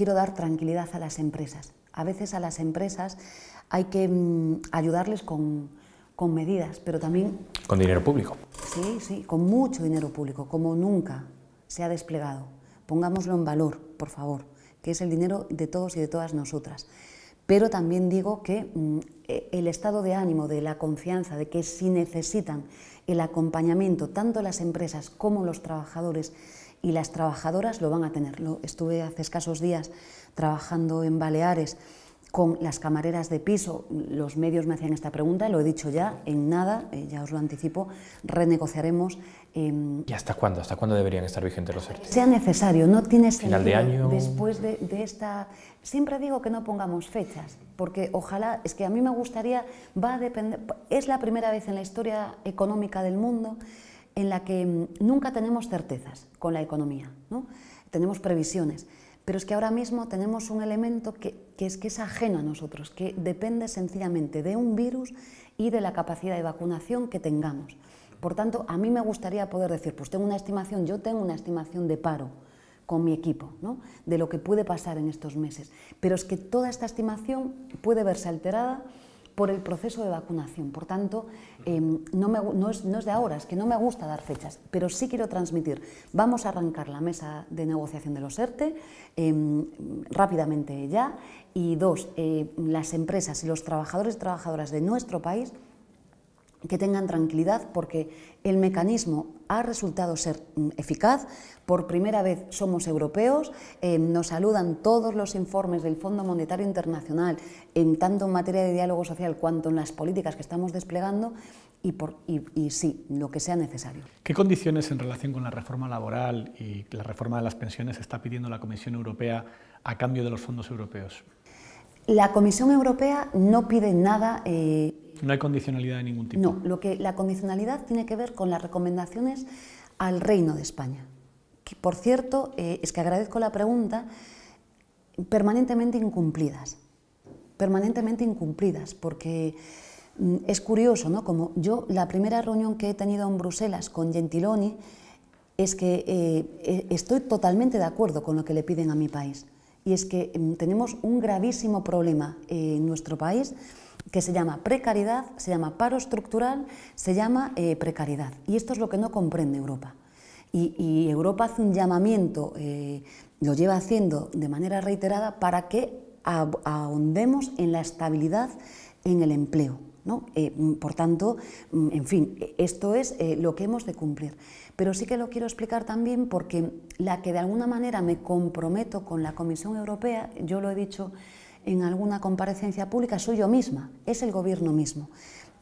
quiero dar tranquilidad a las empresas. A veces a las empresas hay que mm, ayudarles con, medidas, pero también... Con dinero público. Sí, sí, con mucho dinero público, como nunca se ha desplegado. Pongámoslo en valor, por favor, que es el dinero de todos y de todas nosotras. Pero también digo que mm, e, el estado de ánimo, de la confianza, de que si necesitan el acompañamiento, tanto las empresas como los trabajadores, y las trabajadoras lo van a tener. estuve hace escasos días trabajando en Baleares con las camareras de piso, los medios me hacían esta pregunta, lo he dicho ya, en nada, eh, ya os lo anticipo, renegociaremos. Em, ¿Y hasta cuándo? ¿Hasta cuándo deberían estar vigentes los ERTE? Sea necesario, no tiene Final de año. Después de, de, esta. Siempre digo que no pongamos fechas, porque ojalá, es que a mí me gustaría, va a depender. Es la primera vez en la historia económica del mundo en la que mm, nunca tenemos certezas con la economía, ¿no? tenemos previsiones, pero es que ahora mismo tenemos un elemento que, es que es ajeno a nosotros, que depende sencillamente de un virus y de la capacidad de vacunación que tengamos. Por tanto, a mí me gustaría poder decir, pues tengo una estimación, yo tengo una estimación de paro con mi equipo, de lo que puede pasar en estos meses, pero es que toda esta estimación puede verse alterada por el proceso de vacunación. Por tanto, em, no, es, de ahora, es que no me gusta dar fechas, pero sí quiero transmitir. Vamos a arrancar la mesa de negociación de los ERTE e, em, rápidamente ya. Y dos, eh, las empresas y los trabajadores y trabajadoras de nuestro país que tengan tranquilidad porque el mecanismo ha resultado ser mm, eficaz. Por primera vez somos europeos, eh, nos saludan todos los informes del Fondo Monetario Internacional, en tanto en materia de diálogo social cuanto en las políticas que estamos desplegando y, por, y, sí, lo que sea necesario. ¿Qué condiciones en relación con la reforma laboral y la reforma de las pensiones está pidiendo la Comisión Europea a cambio de los fondos europeos? La Comisión Europea no pide nada. Eh, no hay condicionalidad de ningún tipo. No, lo que, la condicionalidad tiene que ver con las recomendaciones al Reino de España. Que, por cierto, eh, es que agradezco la pregunta, permanentemente incumplidas. Permanentemente incumplidas, porque mm, es curioso, ¿no? Como yo, la primera reunión que he tenido en Bruselas con Gentiloni es que eh, eh, estoy totalmente de acuerdo con lo que le piden a mi país. Y es que mm, tenemos un gravísimo problema en nuestro país que se llama precariedad, se llama paro estructural, se llama eh, precariedad. Y esto es lo que no comprende Europa. Y, Europa hace un llamamiento, eh, lo lleva haciendo de manera reiterada, para que ahondemos en la estabilidad en el empleo. Eh, mm, por tanto, mm, en fin, e-, esto es lo que hemos de cumplir. Pero sí que lo quiero explicar también porque la que de alguna manera me comprometo con la Comisión Europea, yo lo he dicho en alguna comparecencia pública, soy yo misma, es el gobierno mismo.